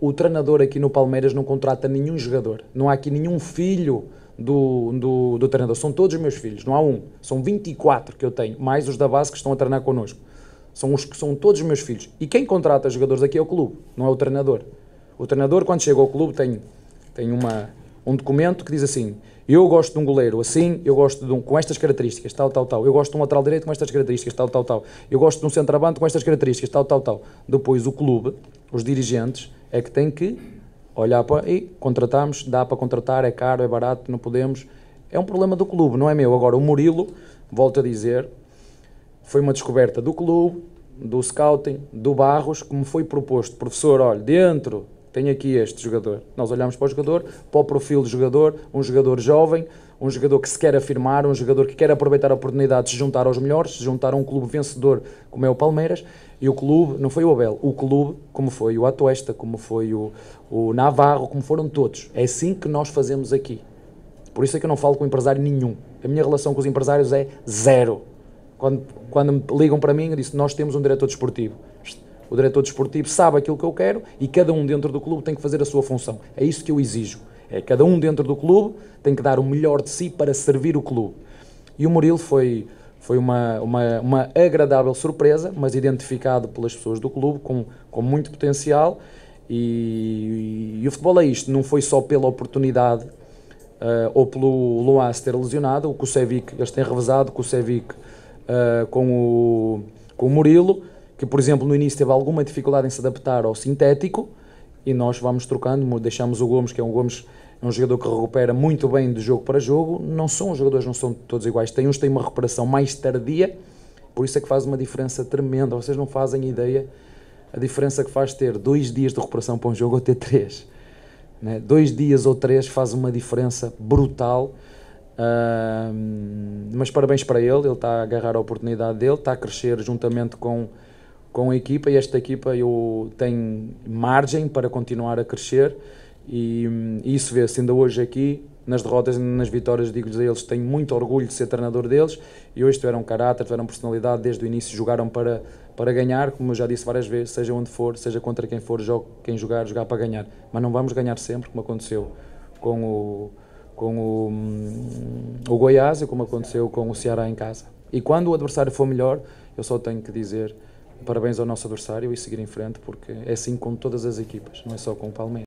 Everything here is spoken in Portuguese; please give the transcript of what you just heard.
O treinador aqui no Palmeiras não contrata nenhum jogador. Não há aqui nenhum filho do, do, do treinador. São todos os meus filhos, não há um. São 24 que eu tenho, mais os da base que estão a treinar connosco. São, os, são todos os meus filhos. E quem contrata jogadores aqui é o clube, não é o treinador. O treinador, quando chega ao clube, tem, tem uma, um documento que diz assim: eu gosto de um goleiro assim, eu gosto de um com estas características, tal, tal, tal. Eu gosto de um lateral direito com estas características, tal, tal, tal. Eu gosto de um centroavante com estas características, tal, tal, tal. Depois o clube, os dirigentes, é que tem que olhar para. e contratamos, dá para contratar, é caro, é barato, não podemos. É um problema do clube, não é meu. Agora, o Murilo, volto a dizer, foi uma descoberta do clube, do scouting, do Barros, que me foi proposto, professor, olha, dentro tenho aqui este jogador. Nós olhamos para o jogador, para o perfil do jogador, um jogador jovem, um jogador que se quer afirmar, um jogador que quer aproveitar a oportunidade de se juntar aos melhores, se juntar a um clube vencedor como é o Palmeiras. E o clube, não foi o Abel, o clube, como foi o Atuesta, como foi o, o Navarro, como foram todos. É assim que nós fazemos aqui. Por isso é que eu não falo com empresário nenhum. A minha relação com os empresários é zero. Quando, quando ligam para mim, eu disse: Nós temos um diretor desportivo o diretor desportivo sabe aquilo que eu quero e cada um dentro do clube tem que fazer a sua função. É isso que eu exijo. É cada um dentro do clube tem que dar o melhor de si para servir o clube. E o Murilo foi foi uma, uma, uma agradável surpresa, mas identificado pelas pessoas do clube com, com muito potencial. E, e, e o futebol é isto, não foi só pela oportunidade uh, ou pelo Luan ter lesionado, o Kusevic, eles têm revezado o Kusevic uh, com, o, com o Murilo, que, por exemplo, no início teve alguma dificuldade em se adaptar ao sintético e nós vamos trocando, deixamos o Gomes, que é um Gomes é um jogador que recupera muito bem de jogo para jogo. Não são os jogadores, não são todos iguais. Tem uns que têm uma recuperação mais tardia, por isso é que faz uma diferença tremenda. Vocês não fazem ideia a diferença que faz ter dois dias de recuperação para um jogo ou ter três. Né? Dois dias ou três faz uma diferença brutal. Uh, mas parabéns para ele, ele está a agarrar a oportunidade dele, está a crescer juntamente com com a equipa e esta equipa eu tenho margem para continuar a crescer e, e hum, isso vê-se ainda hoje aqui nas derrotas e nas vitórias digo-lhes a eles tenho muito orgulho de ser treinador deles e hoje tiveram caráter, tiveram personalidade desde o início jogaram para, para ganhar como eu já disse várias vezes, seja onde for, seja contra quem for jogo, quem jogar, jogar para ganhar mas não vamos ganhar sempre como aconteceu com o, com o, hum, o Goiás e como aconteceu com o Ceará em casa e quando o adversário for melhor eu só tenho que dizer Parabéns ao nosso adversário e seguir em frente, porque é assim com todas as equipas, não é só com o Palmeiras.